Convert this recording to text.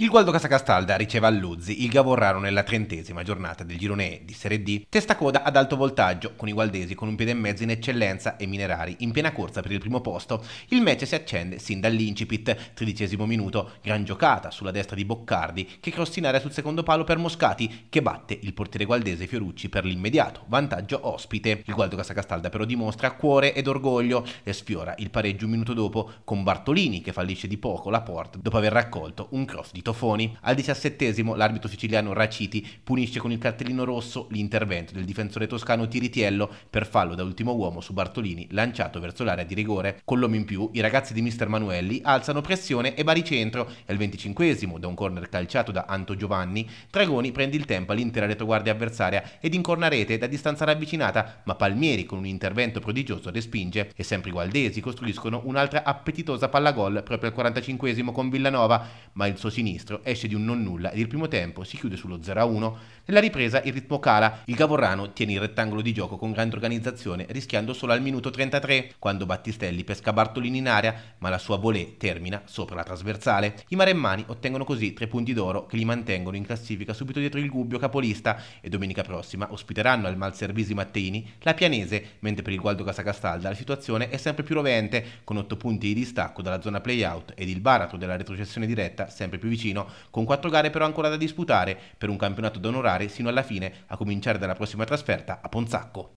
Il Gualdo Casacastalda riceve a Luzzi il Gavorraro nella trentesima giornata del girone E di Serie D, testacoda ad alto voltaggio, con i gualdesi con un piede e mezzo in eccellenza e Minerari in piena corsa per il primo posto. Il match si accende sin dall'incipit, tredicesimo minuto, gran giocata sulla destra di Boccardi che cross in area sul secondo palo per Moscati che batte il portiere gualdese Fiorucci per l'immediato, vantaggio ospite. Il Gualdo Casacastalda però dimostra cuore ed orgoglio e sfiora il pareggio un minuto dopo con Bartolini che fallisce di poco la porta dopo aver raccolto un cross di Tofoni. Al diciassettesimo l'arbitro siciliano Raciti punisce con il cartellino rosso l'intervento del difensore toscano Tiritiello per fallo da ultimo uomo su Bartolini lanciato verso l'area di rigore. Con l'uomo in più i ragazzi di Mister Manuelli alzano pressione e baricentro e al venticinquesimo da un corner calciato da Anto Giovanni Dragoni prende il tempo all'intera retroguardia avversaria ed incorna rete da distanza ravvicinata ma Palmieri con un intervento prodigioso respinge e sempre i gualdesi costruiscono un'altra appetitosa palla gol proprio al 45 con Villanova ma il suo sinistro sinistro esce di un non nulla ed il primo tempo si chiude sullo 0-1. Nella ripresa il ritmo cala, il Gavorrano tiene il rettangolo di gioco con grande organizzazione rischiando solo al minuto 33 quando Battistelli pesca Bartolini in area ma la sua volée termina sopra la trasversale. I maremmani ottengono così tre punti d'oro che li mantengono in classifica subito dietro il Gubbio capolista e domenica prossima ospiteranno al Malservisi Matteini la Pianese mentre per il Gualdo Casacastalda la situazione è sempre più rovente con 8 punti di distacco dalla zona playout ed il baratro della retrocessione diretta sempre più vicino Fiumicino, con quattro gare però ancora da disputare per un campionato da onorare sino alla fine, a cominciare dalla prossima trasferta a Ponzacco.